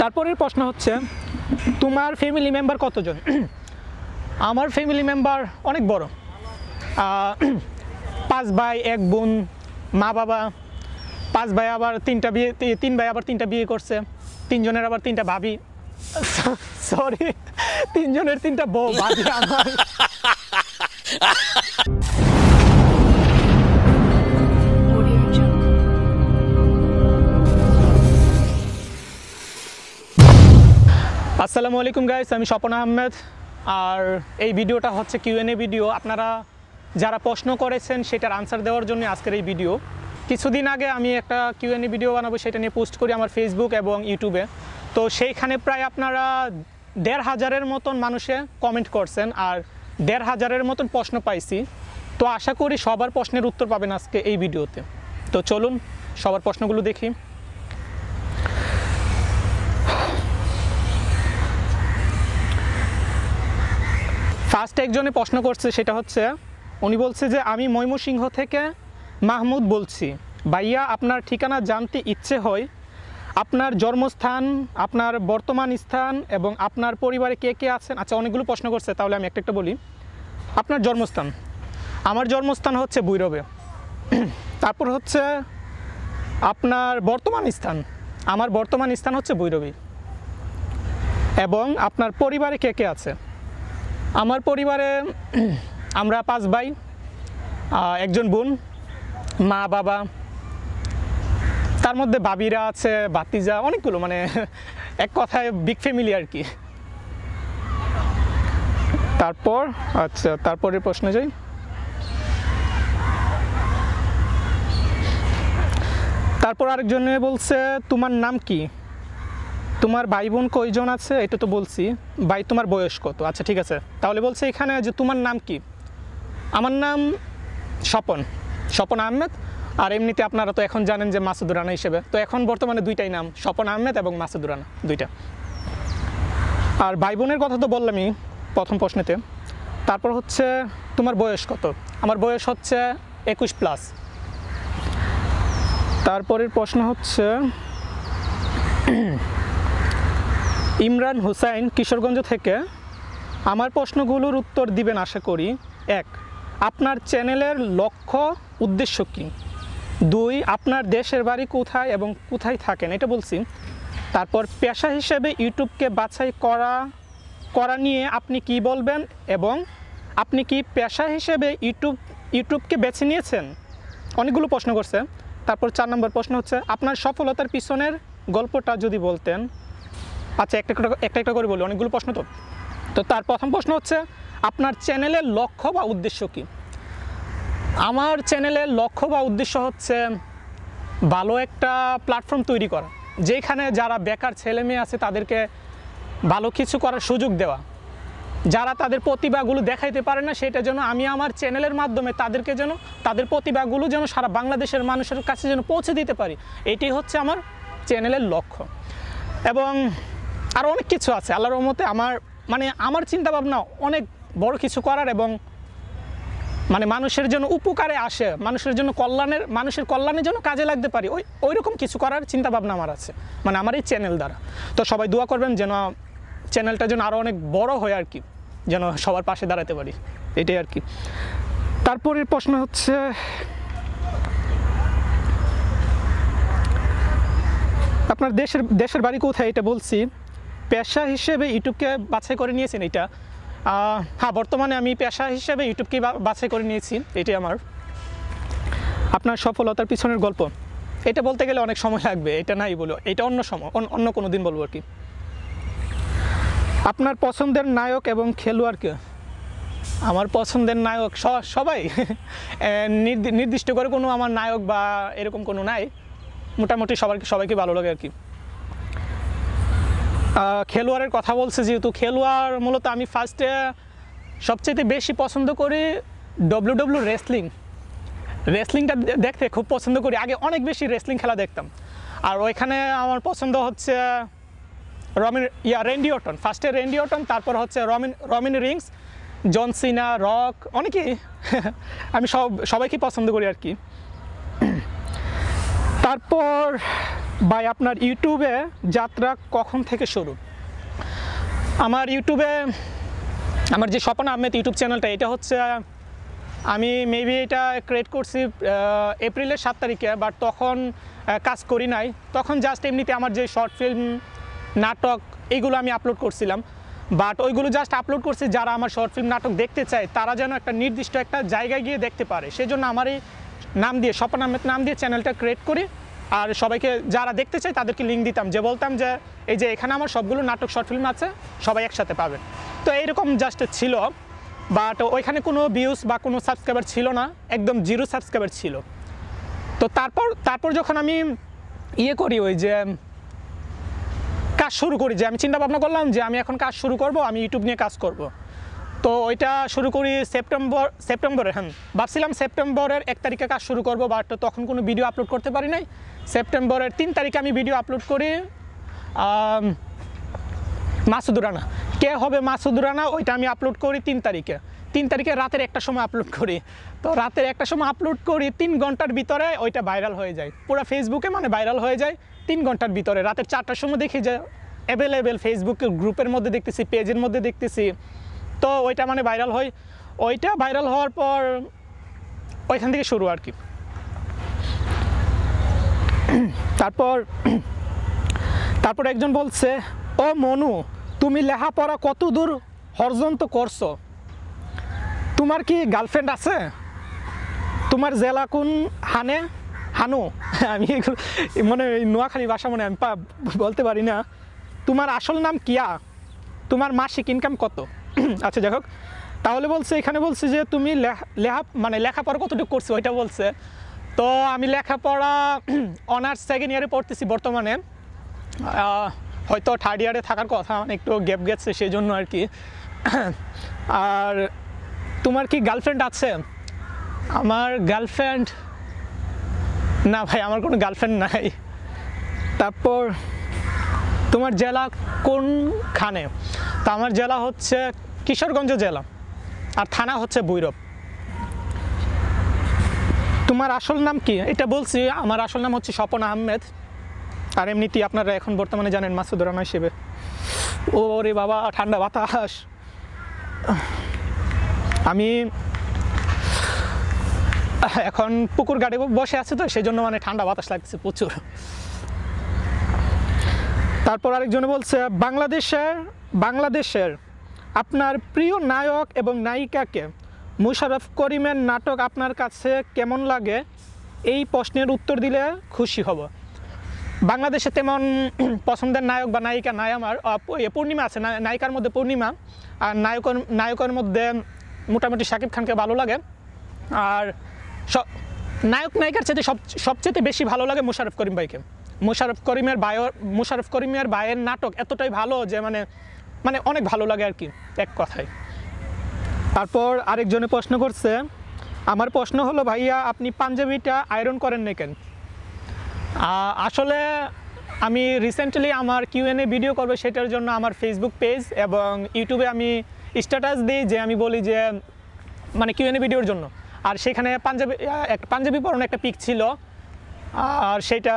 তারপরের প্রশ্ন হচ্ছে তোমার ফ্যামিলি মেম্বার কতজন আমার ফ্যামিলি মেম্বার অনেক বড় পাঁচ ভাই এক বোন মা বাবা পাঁচ ভাই আবার তিনটা বিয়ে তিন ভাই আবার তিনটা বিয়ে করছে তিনজনের আবার তিনটা ভাবি সরি তিনজনের তিনটা বউ ভাবি আমার আসসালামু আলাইকুম গাইস আমি স্বপন আহমেদ আর এই ভিডিওটা হচ্ছে কিউএনএ ভিডিও আপনারা যারা প্রশ্ন করেছেন সেটার আনসার দেওয়ার জন্য আজকের এই ভিডিও কিছুদিন আগে আমি একটা কিউএনএ ভিডিও বানাবো সেটা নিয়ে পোস্ট করি আমার ফেসবুক এবং ইউটিউবে তো সেইখানে প্রায় আপনারা দেড় হাজারের মতন মানুষে কমেন্ট করছেন আর দেড় হাজারের মতন প্রশ্ন পাইছি তো আশা করি সবার প্রশ্নের উত্তর পাবেন আজকে এই ভিডিওতে তো চলুন সবার প্রশ্নগুলো দেখি লাস্টে একজনে প্রশ্ন করছে সেটা হচ্ছে উনি বলছে যে আমি ময়মনসিংহ থেকে মাহমুদ বলছি ভাইয়া আপনার ঠিকানা জানতে ইচ্ছে হয় আপনার জন্মস্থান আপনার বর্তমান স্থান এবং আপনার পরিবারে কে কে আছেন আচ্ছা অনেকগুলো প্রশ্ন করছে তাহলে আমি একটা একটা বলি আপনার জন্মস্থান আমার জন্মস্থান হচ্ছে ভৈরবে তারপর হচ্ছে আপনার বর্তমান স্থান আমার বর্তমান স্থান হচ্ছে বৈরবে এবং আপনার পরিবারে কে কে আছে আমার পরিবারে আমরা পাঁচ ভাই একজন বোন মা বাবা তার মধ্যে বাবিরা আছে বাতিজা অনেকগুলো মানে এক কথায় বিগ ফ্যামিলি আর কি তারপর আচ্ছা তারপরে প্রশ্নে যাই তারপর আরেকজনে বলছে তোমার নাম কি তোমার ভাই বোন কয়জন আছে এটা তো বলছি ভাই তোমার বয়স কত আচ্ছা ঠিক আছে তাহলে বলছে এখানে যে তোমার নাম কি আমার নাম স্বপন স্বপন আহমেদ আর এমনিতে আপনারা তো এখন জানেন যে মাসুদুর রানা হিসেবে তো এখন বর্তমানে দুইটাই নাম স্বপন আহমেদ এবং মাসুদুর রানা দুইটা আর ভাই বোনের কথা তো বললামই প্রথম প্রশ্নেতে তারপর হচ্ছে তোমার বয়স কত আমার বয়স হচ্ছে একুশ প্লাস তারপরের প্রশ্ন হচ্ছে ইমরান হুসাইন কিশোরগঞ্জ থেকে আমার প্রশ্নগুলোর উত্তর দিবেন আশা করি এক আপনার চ্যানেলের লক্ষ্য উদ্দেশ্য কী দুই আপনার দেশের বাড়ি কোথায় এবং কোথায় থাকেন এটা বলছি তারপর পেশা হিসেবে ইউটিউবকে বাছাই করা করা নিয়ে আপনি কি বলবেন এবং আপনি কি পেশা হিসেবে ইউটিউব ইউটিউবকে বেছে নিয়েছেন অনেকগুলো প্রশ্ন করছে তারপর চার নম্বর প্রশ্ন হচ্ছে আপনার সফলতার পিছনের গল্পটা যদি বলতেন আচ্ছা একটা একটা একটা একটা করে বলি অনেকগুলো প্রশ্ন তো তো তার প্রথম প্রশ্ন হচ্ছে আপনার চ্যানেলের লক্ষ্য বা উদ্দেশ্য কি আমার চ্যানেলের লক্ষ্য বা উদ্দেশ্য হচ্ছে ভালো একটা প্ল্যাটফর্ম তৈরি করা যেখানে যারা বেকার ছেলে মেয়ে আছে তাদেরকে ভালো কিছু করার সুযোগ দেওয়া যারা তাদের প্রতিভাগুলো দেখাইতে পারে না সেটা যেন আমি আমার চ্যানেলের মাধ্যমে তাদেরকে যেন তাদের প্রতিভাগুলো যেন সারা বাংলাদেশের মানুষের কাছে যেন পৌঁছে দিতে পারি এটি হচ্ছে আমার চ্যানেলের লক্ষ্য এবং আর অনেক কিছু আছে আল্লাহর রহমতে আমার মানে আমার চিন্তা ভাবনা অনেক বড় কিছু করার এবং মানে মানুষের জন্য উপকারে আসে মানুষের জন্য কল্যাণের মানুষের কল্যাণের জন্য কাজে লাগতে পারি ওই ওই রকম কিছু করার চিন্তা ভাবনা আমার আছে মানে আমার এই চ্যানেল দ্বারা তো সবাই দোয়া করবেন যেন চ্যানেলটা যেন আরও অনেক বড় হয় আর কি যেন সবার পাশে দাঁড়াতে পারি এটাই আর কি তারপরের প্রশ্ন হচ্ছে আপনার দেশের দেশের বাড়ি কোথায় এটা বলছি পেশা হিসেবে ইউটিউবকে বাছাই করে নিয়েছেন এটা হ্যাঁ বর্তমানে আমি পেশা হিসেবে ইউটিউবকে বাছাই করে নিয়েছি এটি আমার আপনার সফলতার পিছনের গল্প এটা বলতে গেলে অনেক সময় লাগবে এটা নাই বলো এটা অন্য সময় অন্য কোনো দিন বলবো আর কি আপনার পছন্দের নায়ক এবং খেলোয়াড়কে আমার পছন্দের নায়ক সবাই নির্দিষ্ট করে কোনো আমার নায়ক বা এরকম কোনো নাই মোটামুটি সবার সবাইকে ভালো লাগে আর কি খেলোয়াড়ের কথা বলছে যেহেতু খেলোয়াড় মূলত আমি ফার্স্টে সবচেয়ে বেশি পছন্দ করি ডব্লু ডব্লু রেসলিং রেসলিংটা দেখতে খুব পছন্দ করি আগে অনেক বেশি রেসলিং খেলা দেখতাম আর ওইখানে আমার পছন্দ হচ্ছে রমিন ইয়া রেন্ডি অটন ফার্স্টে রেন্ডি অটন তারপর হচ্ছে রমিন রমিন রিংস জন সিনা রক অনেকেই আমি সব সবাইকে পছন্দ করি আর কি তারপর ভাই আপনার ইউটিউবে যাত্রা কখন থেকে শুরু আমার ইউটিউবে আমার যে স্বপন আহমেদ ইউটিউব চ্যানেলটা এটা হচ্ছে আমি মেবি এটা ক্রিয়েট করছি এপ্রিলের সাত তারিখে বাট তখন কাজ করি নাই তখন জাস্ট এমনিতে আমার যে শর্ট ফিল্ম নাটক এইগুলো আমি আপলোড করছিলাম বাট ওইগুলো জাস্ট আপলোড করছি যারা আমার শর্ট ফিল্ম নাটক দেখতে চায় তারা যেন একটা নির্দিষ্ট একটা জায়গায় গিয়ে দেখতে পারে সেজন্য আমার এই নাম দিয়ে স্বপন আহমেদ নাম দিয়ে চ্যানেলটা ক্রিয়েট করি আর সবাইকে যারা দেখতে চাই তাদেরকে লিঙ্ক দিতাম যে বলতাম যে এই যে এখানে আমার সবগুলো নাটক শর্ট ফিল্ম আছে সবাই একসাথে পাবেন তো এইরকম জাস্ট ছিল বাট ওইখানে কোনো ভিউজ বা কোনো সাবস্ক্রাইবার ছিল না একদম জিরো সাবস্ক্রাইবার ছিল তো তারপর তারপর যখন আমি ইয়ে করি ওই যে কাজ শুরু করি যে আমি চিন্তা ভাবনা করলাম যে আমি এখন কাজ শুরু করব আমি ইউটিউব নিয়ে কাজ করব। তো ওইটা শুরু করি সেপ্টেম্বর সেপ্টেম্বরে হ্যাঁ ভাবছিলাম সেপ্টেম্বরের এক তারিখে কাজ শুরু করবো বাট তখন কোনো ভিডিও আপলোড করতে পারি নাই সেপ্টেম্বরের তিন তারিখে আমি ভিডিও আপলোড করি মাসুদ রানা কে হবে মাসুদ রানা ওইটা আমি আপলোড করি তিন তারিখে তিন তারিখে রাতের একটা সময় আপলোড করি তো রাতের একটা সময় আপলোড করি তিন ঘন্টার ভিতরে ওইটা ভাইরাল হয়ে যায় পুরো ফেসবুকে মানে ভাইরাল হয়ে যায় তিন ঘন্টার ভিতরে রাতের চারটার সময় দেখি যে অ্যাভেলেবেল ফেসবুকের গ্রুপের মধ্যে দেখতেছি পেজের মধ্যে দেখতেছি তো ওইটা মানে ভাইরাল হয় ওইটা ভাইরাল হওয়ার পর ওইখান থেকে শুরু আর কি তারপর তারপর একজন বলছে ও মনু তুমি লেখাপড়া কত দূর তো করছো তোমার কি গার্লফ্রেন্ড আছে তোমার জেলা কোন হানে হানু আমি মানে নোয়াখালী ভাষা মনে আমি বলতে পারি না তোমার আসল নাম কিয়া তোমার মাসিক ইনকাম কত আচ্ছা যাই হোক তাহলে বলছে এখানে বলছে যে তুমি লেখা মানে লেখাপড়া কতটুকু করছো ওইটা বলছে তো আমি লেখাপড়া অনার্স সেকেন্ড ইয়ারে পড়তেছি বর্তমানে হয়তো থার্ড ইয়ারে থাকার কথা মানে একটু গ্যাপ গেছে সেই জন্য আর কি আর তোমার কি গার্লফ্রেন্ড আছে আমার গার্লফ্রেন্ড না ভাই আমার কোনো গার্লফ্রেন্ড নাই তারপর তোমার জেলা কোনখানে তা আমার জেলা হচ্ছে কিশোরগঞ্জ জেলা আর থানা হচ্ছে বৈরব তোমার আসল নাম কি এটা বলছি আমার আসল নাম হচ্ছে স্বপন আহমেদ আর এমনিতেই আপনারা এখন বর্তমানে জানেন মাসুদ রানা হিসেবে ও রে বাবা ঠান্ডা বাতাস আমি এখন পুকুর গাড়ি বসে আছে তো সেই জন্য মানে ঠান্ডা বাতাস লাগছে প্রচুর তারপর আরেকজনে বলছে বাংলাদেশের বাংলাদেশের আপনার প্রিয় নায়ক এবং নায়িকাকে মুশারফ করিমের নাটক আপনার কাছে কেমন লাগে এই প্রশ্নের উত্তর দিলে খুশি হব বাংলাদেশে তেমন পছন্দের নায়ক বা নায়িকা নাই আমার পূর্ণিমা আছে নায়িকার মধ্যে পূর্ণিমা আর নায়কের নায়কের মধ্যে মোটামুটি শাকিব খানকে ভালো লাগে আর নায়ক নায়িকার চাইতে সব সবচেয়ে বেশি ভালো লাগে মুশারফ করিম ভাইকে মুশারফ করিমের বায়ের মুশারফ করিমের বায়ের নাটক এতটাই ভালো যে মানে মানে অনেক ভালো লাগে আর কি এক কথায় তারপর আরেকজনে প্রশ্ন করছে আমার প্রশ্ন হলো ভাইয়া আপনি পাঞ্জাবিটা আয়রন করেন না কেন আসলে আমি রিসেন্টলি আমার কিউএনএ ভিডিও করবো সেটার জন্য আমার ফেসবুক পেজ এবং ইউটিউবে আমি স্ট্যাটাস দিই যে আমি বলি যে মানে কিউএনএ ভিডিওর জন্য আর সেখানে পাঞ্জাবি একটা পাঞ্জাবি পরনে একটা পিক ছিল আর সেটা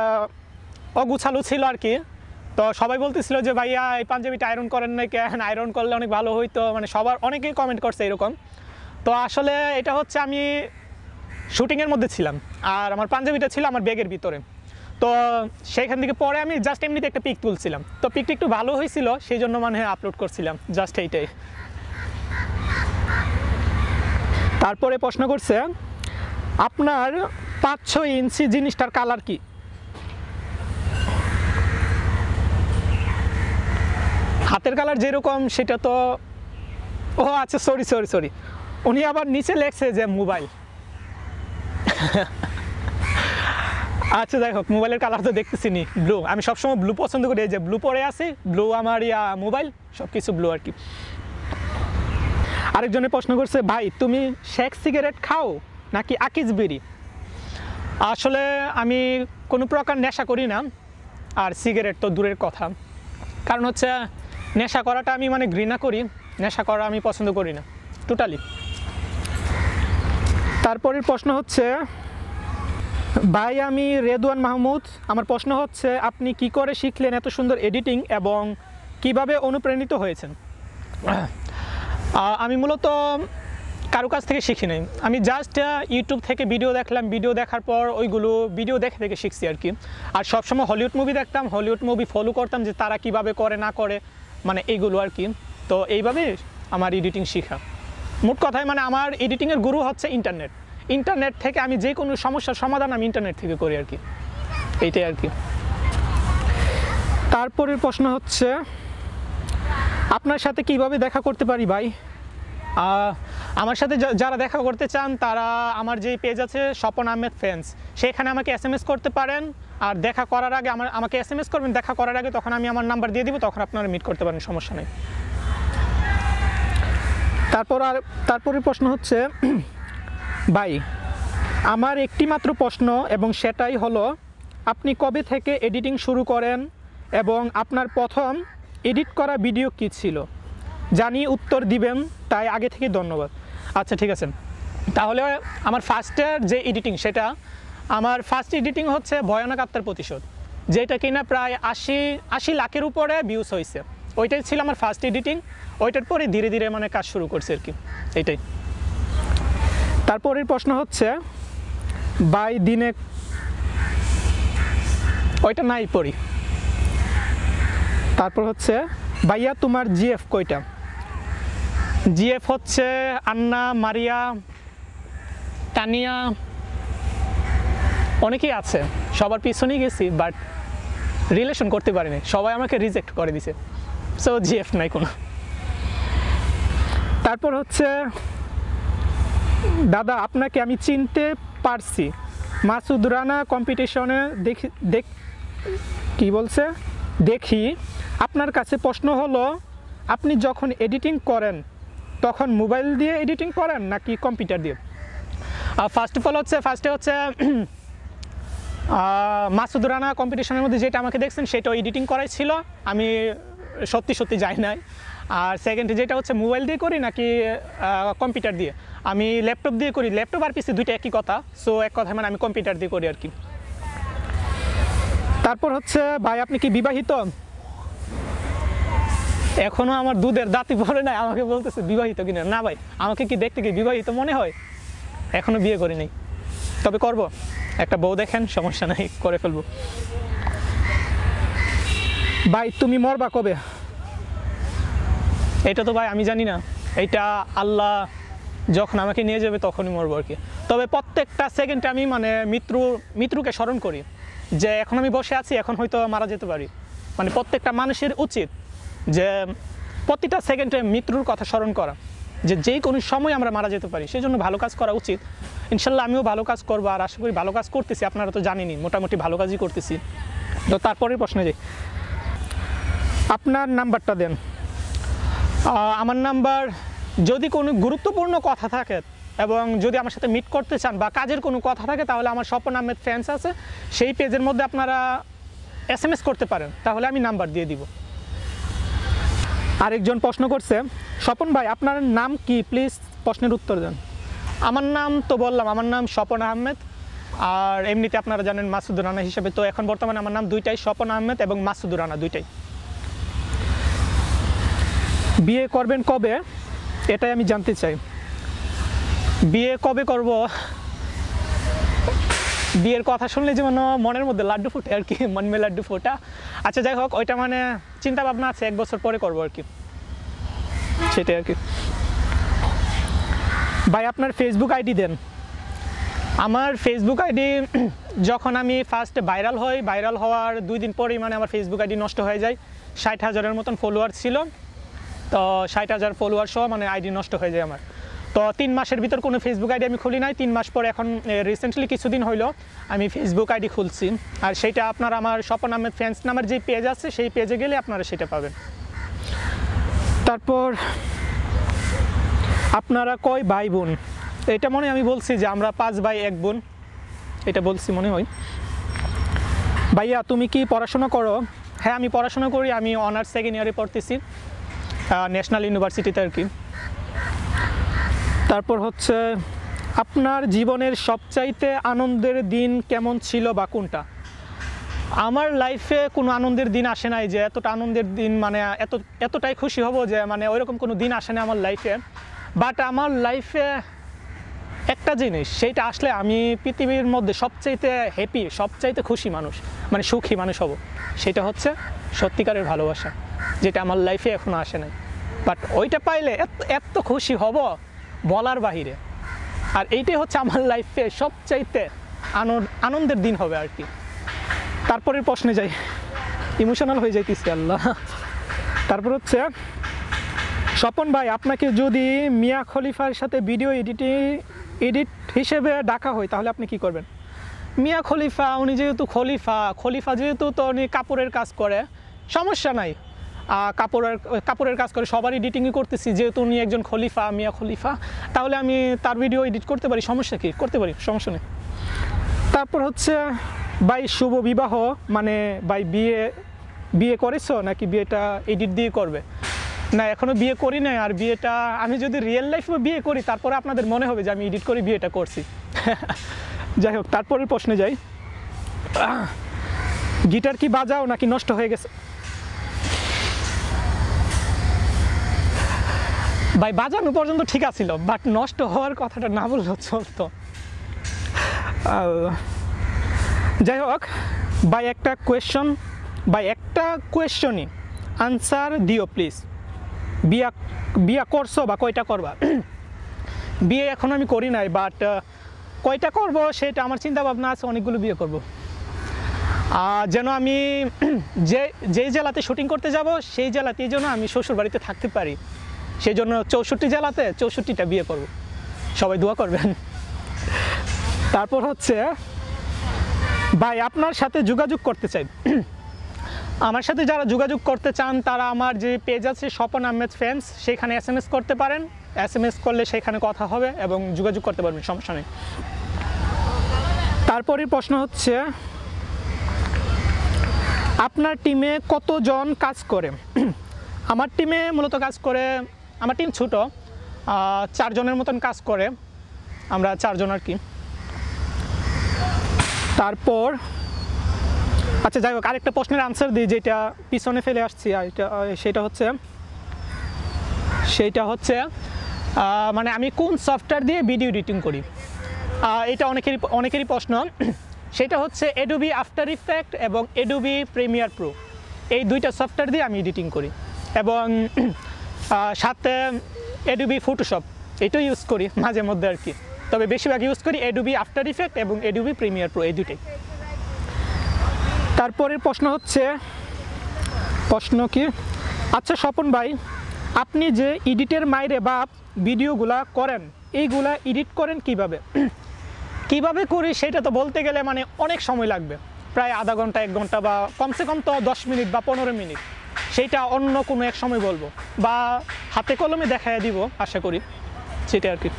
অগুছালো ছিল আর কি তো সবাই বলতেছিল যে ভাইয়া এই পাঞ্জাবিটা আয়রন করেন না কেন আয়রন করলে অনেক ভালো হইতো মানে সবার অনেকেই কমেন্ট করছে এরকম তো আসলে এটা হচ্ছে আমি শুটিংয়ের মধ্যে ছিলাম আর আমার পাঞ্জাবিটা ছিল আমার ব্যাগের ভিতরে তো সেইখান থেকে পরে আমি জাস্ট এমনিতে একটা পিক তুলছিলাম তো পিকটা একটু ভালো হয়েছিল সেই জন্য মানে আপলোড করছিলাম জাস্ট এইটাই তারপরে প্রশ্ন করছে আপনার পাঁচ ছ ইঞ্চি জিনিসটার কালার কী হাতের কালার যেরকম সেটা তো ও আচ্ছা সরি সরি সরি উনি আবার নিচে লেখছে যে মোবাইল আচ্ছা দেখো মোবাইলের কালার তো দেখতেছি নি ব্লু আমি সবসময় ব্লু পছন্দ করি যে ব্লু পরে আছে ব্লু আমার ইয়া মোবাইল সব কিছু ব্লু আর কি আরেকজনের প্রশ্ন করছে ভাই তুমি শেক সিগারেট খাও নাকি আকিজ বিড়ি আসলে আমি কোনো প্রকার নেশা করি না আর সিগারেট তো দূরের কথা কারণ হচ্ছে নেশা করাটা আমি মানে ঘৃণা করি নেশা করা আমি পছন্দ করি না টোটালি তারপরের প্রশ্ন হচ্ছে ভাই আমি রেদওয়ান মাহমুদ আমার প্রশ্ন হচ্ছে আপনি কি করে শিখলেন এত সুন্দর এডিটিং এবং কিভাবে অনুপ্রাণিত হয়েছেন আমি মূলত কারো কাছ থেকে শিখি নাই আমি জাস্ট ইউটিউব থেকে ভিডিও দেখলাম ভিডিও দেখার পর ওইগুলো ভিডিও দেখে দেখে শিখছি আর কি আর সবসময় হলিউড মুভি দেখতাম হলিউড মুভি ফলো করতাম যে তারা কিভাবে করে না করে মানে এইগুলো আর কি তো এইভাবে আমার এডিটিং শেখা মোট কথায় মানে আমার এডিটিংয়ের গুরু হচ্ছে ইন্টারনেট ইন্টারনেট থেকে আমি যে কোনো সমস্যার সমাধান আমি ইন্টারনেট থেকে করি আর কি এইটাই আর কি তারপরের প্রশ্ন হচ্ছে আপনার সাথে কিভাবে দেখা করতে পারি ভাই আমার সাথে যারা দেখা করতে চান তারা আমার যে পেজ আছে স্বপন আহমেদ ফ্রেন্ডস সেখানে আমাকে এস করতে পারেন আর দেখা করার আগে আমার আমাকে এস এম এস করবেন দেখা করার আগে তখন আমি আমার নাম্বার দিয়ে দিব তখন আপনারা মিট করতে পারেন সমস্যা নেই তারপর আর তারপরে প্রশ্ন হচ্ছে ভাই আমার একটি মাত্র প্রশ্ন এবং সেটাই হলো আপনি কবে থেকে এডিটিং শুরু করেন এবং আপনার প্রথম এডিট করা ভিডিও কি ছিল জানি উত্তর দিবেন তাই আগে থেকে ধন্যবাদ আচ্ছা ঠিক আছে তাহলে আমার ফার্স্টের যে এডিটিং সেটা আমার ফার্স্ট এডিটিং হচ্ছে ভয়ানক আত্মার প্রতিশোধ যেটা কিনা প্রায় আশি আশি লাখের উপরে ভিউজ হয়েছে ওইটাই ছিল আমার ফার্স্ট এডিটিং ওইটার পরে ধীরে ধীরে মানে কাজ শুরু করছে আর কি এইটাই তারপরের প্রশ্ন হচ্ছে বাই দিনে ওইটা নাই পড়ি তারপর হচ্ছে বাইয়া তোমার জিএফ কয়টা জিএফ হচ্ছে আন্না মারিয়া তানিয়া অনেকেই আছে সবার পিছনেই গেছি বাট রিলেশন করতে পারিনি সবাই আমাকে রিজেক্ট করে দিছে সো জিএফ নাই কোনো তারপর হচ্ছে দাদা আপনাকে আমি চিনতে পারছি মাসুদ রানা কম্পিটিশনে দেখি দেখ কি বলছে দেখি আপনার কাছে প্রশ্ন হলো আপনি যখন এডিটিং করেন তখন মোবাইল দিয়ে এডিটিং করেন নাকি কম্পিউটার দিয়ে ফার্স্ট অফ অল হচ্ছে ফার্স্টে হচ্ছে মাসুদ রানা কম্পিটিশনের মধ্যে যেটা আমাকে দেখছেন সেটা এডিটিং করাই ছিল আমি সত্যি সত্যি যাই নাই আর সেকেন্ড যেটা হচ্ছে মোবাইল দিয়ে করি নাকি কম্পিউটার দিয়ে আমি ল্যাপটপ দিয়ে করি ল্যাপটপ আর পিসি দুইটা একই কথা সো এক কথা মানে আমি কম্পিউটার দিয়ে করি আর কি তারপর হচ্ছে ভাই আপনি কি বিবাহিত এখনও আমার দুধের দাঁতি পরে নাই আমাকে বলতেছে বিবাহিত কিনা না ভাই আমাকে কি দেখতে কি বিবাহিত মনে হয় এখনও বিয়ে করি নাই তবে করবো একটা বউ দেখেন সমস্যা নাই করে ফেলবো ভাই তুমি মরবা কবে এটা তো ভাই আমি জানি না এটা আল্লাহ যখন আমাকে নিয়ে যাবে তখনই মরবো আর কি তবে প্রত্যেকটা সেকেন্ডে আমি মানে মৃত্যু মৃত্যুকে স্মরণ করি যে এখন আমি বসে আছি এখন হয়তো মারা যেতে পারি মানে প্রত্যেকটা মানুষের উচিত যে প্রতিটা সেকেন্ডে মৃত্যুর কথা স্মরণ করা যে যে কোনো সময় আমরা মারা যেতে পারি সেজন্য ভালো কাজ করা উচিত ইনশাল্লাহ আমিও ভালো কাজ করবো আর আশা করি ভালো কাজ করতেছি আপনারা তো জানেনই মোটামুটি ভালো কাজই করতেছি তো তারপরে প্রশ্নে যে আপনার নাম্বারটা দেন আমার নাম্বার যদি কোনো গুরুত্বপূর্ণ কথা থাকে এবং যদি আমার সাথে মিট করতে চান বা কাজের কোনো কথা থাকে তাহলে আমার স্বপন আহমেদ ফ্যান্স আছে সেই পেজের মধ্যে আপনারা এস করতে পারেন তাহলে আমি নাম্বার দিয়ে দিব আরেকজন প্রশ্ন করছে স্বপন ভাই আপনার নাম কি প্লিজ প্রশ্নের উত্তর দেন আমার নাম তো বললাম আমার নাম স্বপন আহমেদ আর এমনিতে আপনারা জানেন মাসুদুর রানা হিসেবে তো এখন বর্তমানে আমার নাম দুইটাই স্বপন আহমেদ এবং মাসুদুর রানা দুইটাই বিয়ে করবেন কবে এটাই আমি জানতে চাই বিয়ে কবে করব বিয়ের কথা শুনলে যেমন মনের মধ্যে লাড্ডু ফুটে আর কি মনমে লাড্ডু ফোটা আচ্ছা যাই হোক ওইটা মানে চিন্তা ভাবনা আছে এক বছর পরে করবো আর কি সেটাই আর কি ভাই আপনার ফেসবুক আইডি দেন আমার ফেসবুক আইডি যখন আমি ফার্স্ট ভাইরাল হই ভাইরাল হওয়ার দুই দিন পরেই মানে আমার ফেসবুক আইডি নষ্ট হয়ে যায় ষাট হাজারের মতন ফলোয়ার ছিল তো ষাট হাজার ফলোয়ার সহ মানে আইডি নষ্ট হয়ে যায় আমার তো তিন মাসের ভিতর কোনো ফেসবুক আইডি আমি খুলি নাই তিন মাস পর এখন রিসেন্টলি কিছুদিন হইলো আমি ফেসবুক আইডি খুলছি আর সেটা আপনার আমার স্বপন আহমেদ ফ্যান্স নামের যে পেজ আছে সেই পেজে গেলে আপনারা সেটা পাবেন তারপর আপনারা কয় ভাই বোন এটা মনে আমি বলছি যে আমরা পাঁচ ভাই এক বোন এটা বলছি মনে হয় ভাইয়া তুমি কি পড়াশোনা করো হ্যাঁ আমি পড়াশোনা করি আমি অনার্স সেকেন্ড ইয়ারে পড়তেছি ন্যাশনাল ইউনিভার্সিটিতে আর কি তারপর হচ্ছে আপনার জীবনের সবচাইতে আনন্দের দিন কেমন ছিল বা কোনটা আমার লাইফে কোনো আনন্দের দিন আসে নাই যে এতটা আনন্দের দিন মানে এত এতটাই খুশি হব যে মানে ওইরকম কোনো দিন আসে না আমার লাইফে বাট আমার লাইফে একটা জিনিস সেইটা আসলে আমি পৃথিবীর মধ্যে সবচাইতে হ্যাপি সবচাইতে খুশি মানুষ মানে সুখী মানুষ হব সেটা হচ্ছে সত্যিকারের ভালোবাসা যেটা আমার লাইফে এখনও আসে নাই বাট ওইটা পাইলে এত এত খুশি হব বলার বাহিরে আর এইটাই হচ্ছে আমার লাইফে সবচাইতে আনন্দের দিন হবে আর কি তারপরের প্রশ্নে যাই ইমোশনাল হয়ে যাইতেছে আল্লাহ তারপর হচ্ছে স্বপন ভাই আপনাকে যদি মিয়া খলিফার সাথে ভিডিও এডিটিং এডিট হিসেবে ডাকা হয় তাহলে আপনি কি করবেন মিয়া খলিফা উনি যেহেতু খলিফা খলিফা যেহেতু তো উনি কাপড়ের কাজ করে সমস্যা নাই কাপড়ের কাপড়ের কাজ করে সবার এডিটিংই করতেছি যেহেতু উনি একজন খলিফা মিয়া খলিফা তাহলে আমি তার ভিডিও এডিট করতে পারি সমস্যা কি করতে পারি সমস্যা নেই তারপর হচ্ছে বাই শুভ বিবাহ মানে বাই বিয়ে বিয়ে করেছো নাকি বিয়েটা এডিট দিয়ে করবে না এখনও বিয়ে করি নাই আর বিয়েটা আমি যদি রিয়েল লাইফে বিয়ে করি তারপরে আপনাদের মনে হবে যে আমি এডিট করে বিয়েটা করছি যাই হোক তারপরের প্রশ্নে যাই গিটার কি বাজাও নাকি নষ্ট হয়ে গেছে ভাই বাজানো পর্যন্ত ঠিক আছিল বাট নষ্ট হওয়ার কথাটা না বললেও চলতো যাই হোক বাই একটা কোয়েশ্চন বাই একটা কোয়েশ্চনই আনসার দিও প্লিজ বিয়া বিয়া করছো বা কয়টা করবা বিয়ে এখন আমি করি নাই বাট কয়টা করব সেটা আমার চিন্তা ভাবনা আছে অনেকগুলো বিয়ে করব আর যেন আমি যে যেই জেলাতে শুটিং করতে যাব সেই জেলাতেই যেন আমি শ্বশুরবাড়িতে থাকতে পারি সেই জন্য চৌষট্টি জেলাতে চৌষট্টিটা বিয়ে করব সবাই দোয়া করবেন তারপর হচ্ছে ভাই আপনার সাথে যোগাযোগ করতে চাই আমার সাথে যারা যোগাযোগ করতে চান তারা আমার যে পেজ আছে স্বপন আহমেদ ফ্যান্স সেখানে এস এম এস করতে পারেন এস এম এস করলে সেখানে কথা হবে এবং যোগাযোগ করতে পারবেন সমস্যা নেই তারপরে প্রশ্ন হচ্ছে আপনার টিমে কতজন কাজ করে আমার টিমে মূলত কাজ করে আমার টিম ছোট চারজনের মতন কাজ করে আমরা চারজন আর কি তারপর আচ্ছা যাই হোক আরেকটা প্রশ্নের আনসার দিই যেটা পিছনে ফেলে আসছি এটা সেটা হচ্ছে সেইটা হচ্ছে মানে আমি কোন সফটওয়্যার দিয়ে ভিডিও এডিটিং করি এটা অনেকেরই অনেকেরই প্রশ্ন সেটা হচ্ছে এডুবি আফটার ইফেক্ট এবং এডুবি প্রিমিয়ার প্রো এই দুইটা সফটওয়্যার দিয়ে আমি এডিটিং করি এবং সাথে এডুবি ফটোশপ এটাও ইউজ করি মাঝে মধ্যে আর কি তবে বেশিরভাগ ইউজ করি এডুবি আফটার ইফেক্ট এবং এডুবি প্রিমিয়ার প্রো এই দুটাই তারপরের প্রশ্ন হচ্ছে প্রশ্ন কি আচ্ছা স্বপন ভাই আপনি যে এডিটের মাইরে বা ভিডিওগুলা করেন এইগুলা এডিট করেন কিভাবে কিভাবে করি সেটা তো বলতে গেলে মানে অনেক সময় লাগবে প্রায় আধা ঘন্টা এক ঘন্টা বা কমসে কম তো দশ মিনিট বা পনেরো মিনিট সেইটা অন্য কোনো এক সময় বলবো বা হাতে কলমে দেখায় দিব আশা করি সেটা আর কি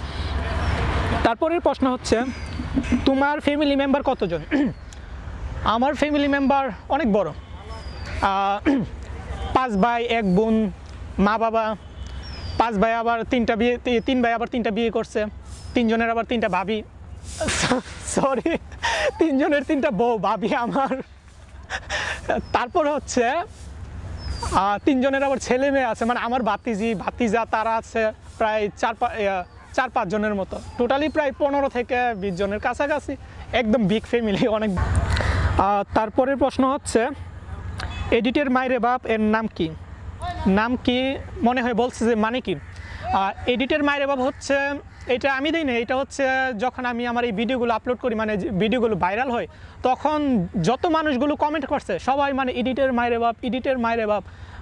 তারপরের প্রশ্ন হচ্ছে তোমার ফ্যামিলি মেম্বার কতজন আমার ফ্যামিলি মেম্বার অনেক বড় পাঁচ ভাই এক বোন মা বাবা পাঁচ ভাই আবার তিনটা বিয়ে তিন ভাই আবার তিনটা বিয়ে করছে তিনজনের আবার তিনটা ভাবি সরি তিনজনের তিনটা বউ ভাবি আমার তারপর হচ্ছে আর তিনজনের আবার ছেলে মেয়ে আছে মানে আমার ভাতিজি ভাতিজা তারা আছে প্রায় চার চার পাঁচজনের মতো টোটালি প্রায় পনেরো থেকে বিশ জনের কাছাকাছি একদম বিগ ফ্যামিলি অনেক তারপরের প্রশ্ন হচ্ছে এডিটের মায়ের বাপ এর নাম কি নাম কি মনে হয় বলছে যে মানে কি আর এডিটের মায়ের অভাব হচ্ছে এটা আমি দিই না এটা হচ্ছে যখন আমি আমার এই ভিডিওগুলো আপলোড করি মানে ভিডিওগুলো ভাইরাল হয় তখন যত মানুষগুলো কমেন্ট করছে সবাই মানে এডিটের মায়ের অভাব এডিটের মায়ের অভাব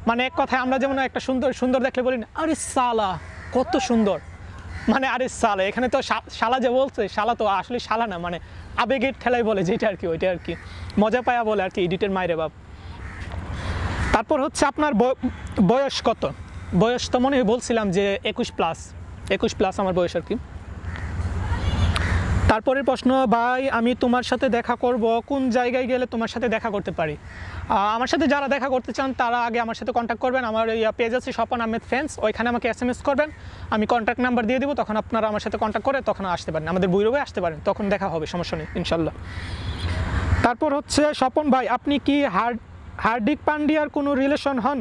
মানে এক কথায় আমরা যেমন একটা সুন্দর সুন্দর দেখলে বলি না আরে সালা কত সুন্দর মানে আরে সালা এখানে তো শালা যে বলছে শালা তো আসলে শালা না মানে আবেগের ঠেলাই বলে যেটা আর কি ওইটা আর কি মজা পায়া বলে আর কি এডিটের মায়ের অভাব তারপর হচ্ছে আপনার বয়স কত বয়স তো মনে বলছিলাম যে একুশ প্লাস একুশ প্লাস আমার বয়স আর কি তারপরের প্রশ্ন ভাই আমি তোমার সাথে দেখা করব কোন জায়গায় গেলে তোমার সাথে দেখা করতে পারি আমার সাথে যারা দেখা করতে চান তারা আগে আমার সাথে কন্ট্যাক্ট করবেন আমার এই পেজ আছে স্বপন আহমেদ ফ্যান্স ওইখানে আমাকে এস এম এস করবেন আমি কন্ট্যাক্ট নাম্বার দিয়ে দেবো তখন আপনারা আমার সাথে কন্ট্যাক্ট করে তখন আসতে পারেন আমাদের বুইরবে আসতে পারেন তখন দেখা হবে সমস্যা নেই ইনশাল্লাহ তারপর হচ্ছে স্বপন ভাই আপনি কি হার্ড হার্দিক পান্ডিয়ার কোনো রিলেশন হন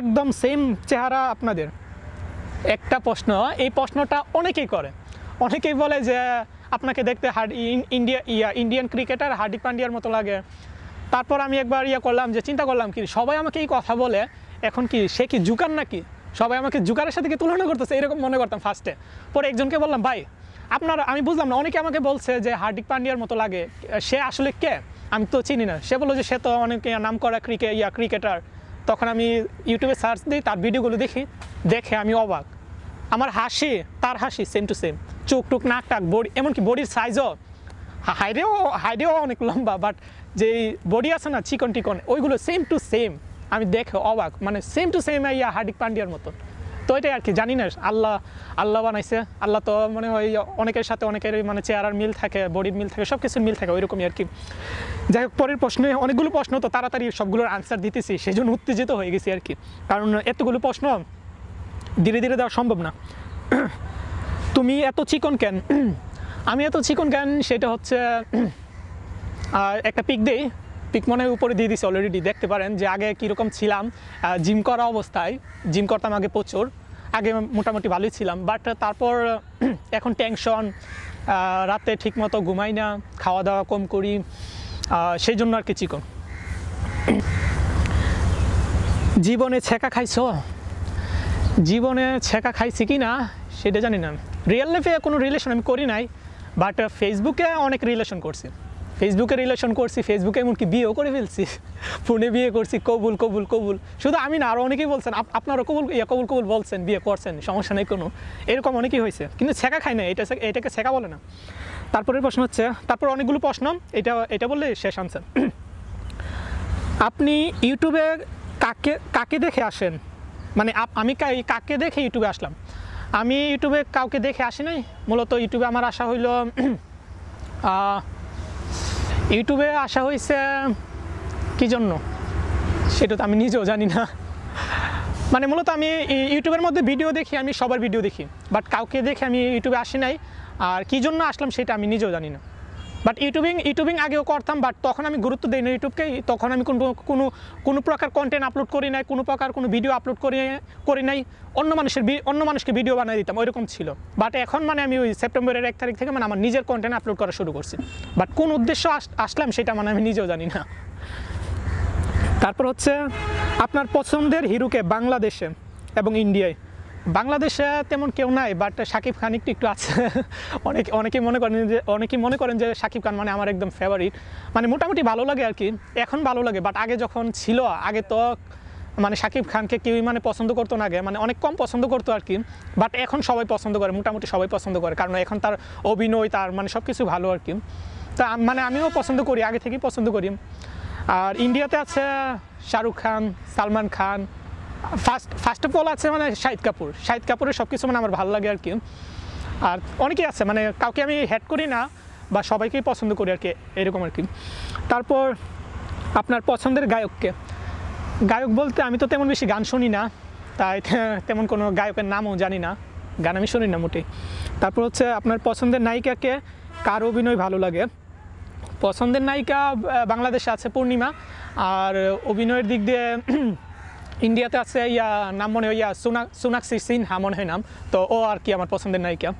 একদম সেম চেহারা আপনাদের একটা প্রশ্ন এই প্রশ্নটা অনেকেই করে অনেকেই বলে যে আপনাকে দেখতে হার্ড ইন্ডিয়া ইয়া ইন্ডিয়ান ক্রিকেটার হার্দিক পান্ডিয়ার মতো লাগে তারপর আমি একবার ইয়ে করলাম যে চিন্তা করলাম কি সবাই আমাকে এই কথা বলে এখন কি সে কি জুকার নাকি সবাই আমাকে জুকারের সাথে কি তুলনা করতেছে এরকম মনে করতাম ফার্স্টে পরে একজনকে বললাম ভাই আপনার আমি বুঝলাম না অনেকে আমাকে বলছে যে হার্দিক পান্ডিয়ার মতো লাগে সে আসলে কে আমি তো চিনি না সে বললো যে সে তো অনেকে নাম করা ক্রিকেট ইয়া ক্রিকেটার তখন আমি ইউটিউবে সার্চ দিই তার ভিডিওগুলো দেখি দেখে আমি অবাক আমার হাসি তার হাসি সেম টু সেম চোখ টুক নাক টাক বডি এমনকি বডির সাইজও হাইডেও হাইডেও অনেক লম্বা বাট যেই বডি আছে না চিকন টিকন ওইগুলো সেম টু সেম আমি দেখে অবাক মানে সেম টু সেম ইয়া হার্দিক পান্ডিয়ার মতন তো এটাই আর কি জানি না আল্লাহ আল্লাহ বানাইছে আল্লাহ তো মনে হয় অনেকের সাথে অনেকের মানে চেয়ারার মিল থাকে বডির মিল থাকে সব কিছুর মিল থাকে ওইরকমই আর কি যাই হোক পরের প্রশ্নে অনেকগুলো প্রশ্ন তো তাড়াতাড়ি সবগুলোর আনসার দিতেছি সেই জন্য উত্তেজিত হয়ে গেছি আর কি কারণ এতগুলো প্রশ্ন ধীরে ধীরে দেওয়া সম্ভব না তুমি এত চিকন কেন আমি এত চিকন কেন সেটা হচ্ছে আর একটা পিক দেই পিকমনের উপরে দিয়ে দিছি অলরেডি দেখতে পারেন যে আগে কীরকম ছিলাম জিম করা অবস্থায় জিম করতাম আগে প্রচুর আগে মোটামুটি ভালোই ছিলাম বাট তারপর এখন টেনশন রাতে ঠিকমতো ঘুমাই না খাওয়া দাওয়া কম করি সেই জন্য আর কি চিকন জীবনে ছেঁকা খাইছো জীবনে ছেঁকা খাইছি কি না সেটা জানি না রিয়েল লাইফে কোনো রিলেশন আমি করি নাই বাট ফেসবুকে অনেক রিলেশন করছি ফেসবুকে রিলেশন করছি ফেসবুকে এমনকি বিয়েও করে ফেলছি ফোনে বিয়ে করছি কবুল কবুল কবুল শুধু আমি না আরও অনেকেই বলছেন আপনারও কবুল ইয়া কবুল কবুল বলছেন বিয়ে করছেন সমস্যা নেই কোনো এরকম অনেকেই হয়েছে কিন্তু ছেঁকা খায় না এটা এটাকে ছেঁকা বলে না তারপরের প্রশ্ন হচ্ছে তারপর অনেকগুলো প্রশ্ন এটা এটা বললে শেষ আনছেন আপনি ইউটিউবে কাকে কাকে দেখে আসেন মানে আমি কাকে দেখে ইউটিউবে আসলাম আমি ইউটিউবে কাউকে দেখে আসি নাই মূলত ইউটিউবে আমার আসা হইল ইউটিউবে আসা হয়েছে কী জন্য সেটা তো আমি নিজেও জানি না মানে মূলত আমি ইউটিউবের মধ্যে ভিডিও দেখি আমি সবার ভিডিও দেখি বাট কাউকে দেখে আমি ইউটিউবে আসি নাই আর কী জন্য আসলাম সেটা আমি নিজেও জানি না বাট ইউটিউবিং ইউটিউবিং আগেও করতাম বাট তখন আমি গুরুত্ব দিই না ইউটিউবকে তখন আমি কোনো কোনো কোনো প্রকার কন্টেন্ট আপলোড করি নাই কোনো প্রকার কোনো ভিডিও আপলোড করি করি নাই অন্য মানুষের অন্য মানুষকে ভিডিও বানিয়ে দিতাম ওইরকম ছিল বাট এখন মানে আমি ওই সেপ্টেম্বরের এক তারিখ থেকে মানে আমার নিজের কন্টেন্ট আপলোড করা শুরু করছি বাট কোন উদ্দেশ্য আসলাম সেটা মানে আমি নিজেও জানি না তারপর হচ্ছে আপনার পছন্দের হিরোকে বাংলাদেশে এবং ইন্ডিয়ায় বাংলাদেশে তেমন কেউ নাই বাট শাকিব খান একটু একটু আছে অনেকে অনেকেই মনে করেন যে অনেকেই মনে করেন যে শাকিব খান মানে আমার একদম ফেভারিট মানে মোটামুটি ভালো লাগে আর কি এখন ভালো লাগে বাট আগে যখন ছিল আগে তো মানে শাকিব খানকে কেউই মানে পছন্দ করতো না আগে মানে অনেক কম পছন্দ করতো আর কি বাট এখন সবাই পছন্দ করে মোটামুটি সবাই পছন্দ করে কারণ এখন তার অভিনয় তার মানে সব কিছু ভালো আর কি তা মানে আমিও পছন্দ করি আগে থেকেই পছন্দ করি আর ইন্ডিয়াতে আছে Shahrukh Khan Salman Khan first first of all আছে মানে শাহিদ কাপুর শাহিদ কাপুরের সব কিছু মানে আমার ভালো লাগে আর কি আর অনেকেই আছে মানে কাউকে আমি হ্যাড করি না বা সবাইকেই পছন্দ করি আর কি এরকম আর কি তারপর আপনার পছন্দের গায়ককে গায়ক বলতে আমি তো তেমন বেশি গান শুনি না তাই তেমন কোনো গায়কের নামও জানি না গান আমি শুনি না মোটেই তারপর হচ্ছে আপনার পছন্দের নায়িকাকে কার অভিনয় ভালো লাগে পছন্দের নায়িকা বাংলাদেশে আছে পূর্ণিমা আর অভিনয়ের দিক দিয়ে ইন্ডিয়াতে আছে ইয়া নাম মনে হয় ইয়া সোনাক সোনাক্ষী সিনহা মনে হয় নাম তো ও আর কি আমার পছন্দের নায়িকা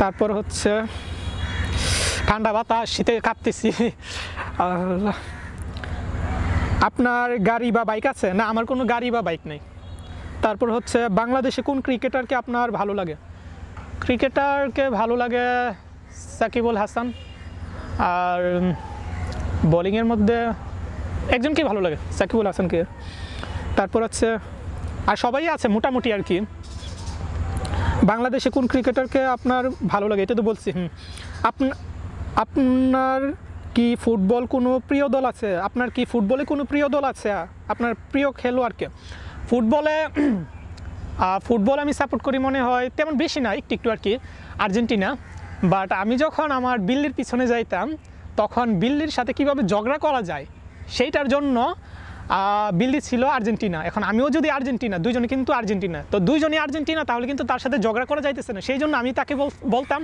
তারপর হচ্ছে ঠান্ডা বাতাস শীতে কাঁপতেছি আপনার গাড়ি বা বাইক আছে না আমার কোনো গাড়ি বা বাইক নেই তারপর হচ্ছে বাংলাদেশে কোন ক্রিকেটারকে আপনার ভালো লাগে ক্রিকেটারকে ভালো লাগে সাকিবুল হাসান আর বোলিংয়ের মধ্যে একজনকে ভালো লাগে সাকিবুল হাসানকে তারপর হচ্ছে আর সবাই আছে মোটামুটি আর কি বাংলাদেশে কোন ক্রিকেটারকে আপনার ভালো লাগে এটা তো বলছি হুম আপনার কি ফুটবল কোনো প্রিয় দল আছে আপনার কি ফুটবলে কোনো প্রিয় দল আছে আপনার প্রিয় খেলোয়াড়কে ফুটবলে ফুটবল আমি সাপোর্ট করি মনে হয় তেমন বেশি না একটু একটু আর কি আর্জেন্টিনা বাট আমি যখন আমার বিল্লির পিছনে যাইতাম তখন বিল্লির সাথে কিভাবে ঝগড়া করা যায় সেইটার জন্য বিল্ডি ছিল আর্জেন্টিনা এখন আমিও যদি আর্জেন্টিনা দুইজনে কিন্তু আর্জেন্টিনা তো দুইজনই আর্জেন্টিনা তাহলে কিন্তু তার সাথে ঝগড়া করা যাইতেছে না সেই জন্য আমি তাকে বলতাম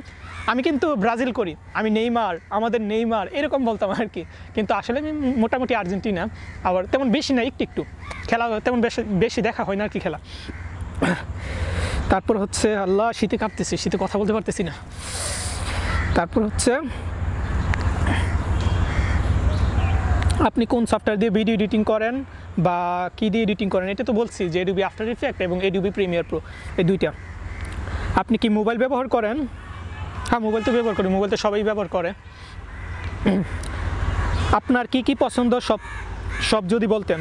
আমি কিন্তু ব্রাজিল করি আমি নেইমার আমাদের নেইমার এরকম বলতাম আর কি কিন্তু আসলে আমি মোটামুটি আর্জেন্টিনা আবার তেমন বেশি না একটু একটু খেলা তেমন বেশি বেশি দেখা হয় না আর কি খেলা তারপর হচ্ছে আল্লাহ শীতে কাঁপতেছি শীতে কথা বলতে পারতেছি না তারপর হচ্ছে আপনি কোন সফটওয়্যার দিয়ে ভিডিও এডিটিং করেন বা কী দিয়ে এডিটিং করেন এটা তো বলছি যে এডুবি আফটার ইফেক্ট এবং এডুবি প্রিমিয়ার প্রো এই দুইটা আপনি কি মোবাইল ব্যবহার করেন হ্যাঁ মোবাইল তো ব্যবহার করি মোবাইল তো সবাই ব্যবহার করে আপনার কি কি পছন্দ সব সব যদি বলতেন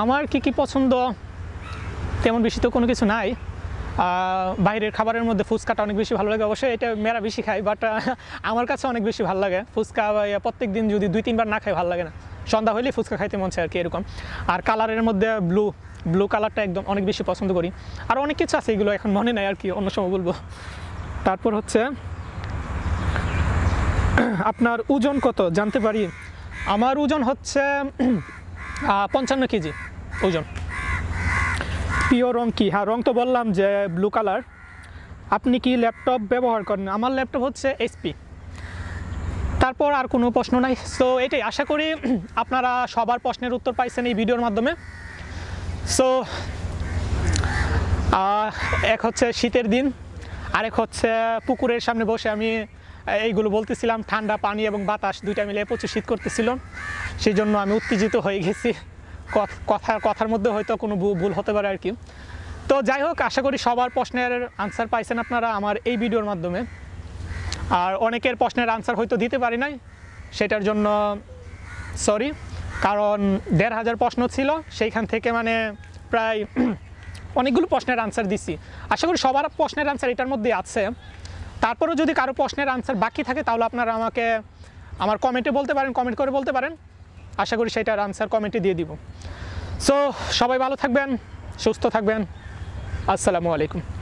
আমার কি কি পছন্দ তেমন বেশি তো কোনো কিছু নাই বাইরের খাবারের মধ্যে ফুচকাটা অনেক বেশি ভালো লাগে অবশ্যই এটা মেয়েরা বেশি খায় বাট আমার কাছে অনেক বেশি ভালো লাগে ফুচকা প্রত্যেক দিন যদি দুই তিনবার না খাই ভালো লাগে না সন্ধ্যা হইলে ফুচকা খাইতে মন চায় আর কি এরকম আর কালারের মধ্যে ব্লু ব্লু কালারটা একদম অনেক বেশি পছন্দ করি আর অনেক কিছু আছে এগুলো এখন মনে নাই আর কি অন্য সময় বলবো তারপর হচ্ছে আপনার ওজন কত জানতে পারি আমার ওজন হচ্ছে পঞ্চান্ন কেজি ওজন প্রিয় রং কি হ্যাঁ রং তো বললাম যে ব্লু কালার আপনি কি ল্যাপটপ ব্যবহার করেন আমার ল্যাপটপ হচ্ছে এসপি তারপর আর কোনো প্রশ্ন নাই সো এটাই আশা করি আপনারা সবার প্রশ্নের উত্তর পাইছেন এই ভিডিওর মাধ্যমে সো এক হচ্ছে শীতের দিন আরেক হচ্ছে পুকুরের সামনে বসে আমি এইগুলো বলতেছিলাম ঠান্ডা পানি এবং বাতাস দুইটা মিলে প্রচুর শীত করতেছিল সেই জন্য আমি উত্তেজিত হয়ে গেছি কথার কথার মধ্যে হয়তো কোনো ভুল হতে পারে আর কি তো যাই হোক আশা করি সবার প্রশ্নের আনসার পাইছেন আপনারা আমার এই ভিডিওর মাধ্যমে আর অনেকের প্রশ্নের আনসার হয়তো দিতে পারি নাই সেটার জন্য সরি কারণ দেড় হাজার প্রশ্ন ছিল সেইখান থেকে মানে প্রায় অনেকগুলো প্রশ্নের আনসার দিছি আশা করি সবার প্রশ্নের আনসার এটার মধ্যে আছে তারপরেও যদি কারো প্রশ্নের আনসার বাকি থাকে তাহলে আপনারা আমাকে আমার কমেন্টে বলতে পারেন কমেন্ট করে বলতে পারেন আশা করি সেটার আনসার কমেন্টে দিয়ে দিব সো সবাই ভালো থাকবেন সুস্থ থাকবেন আসসালামু আলাইকুম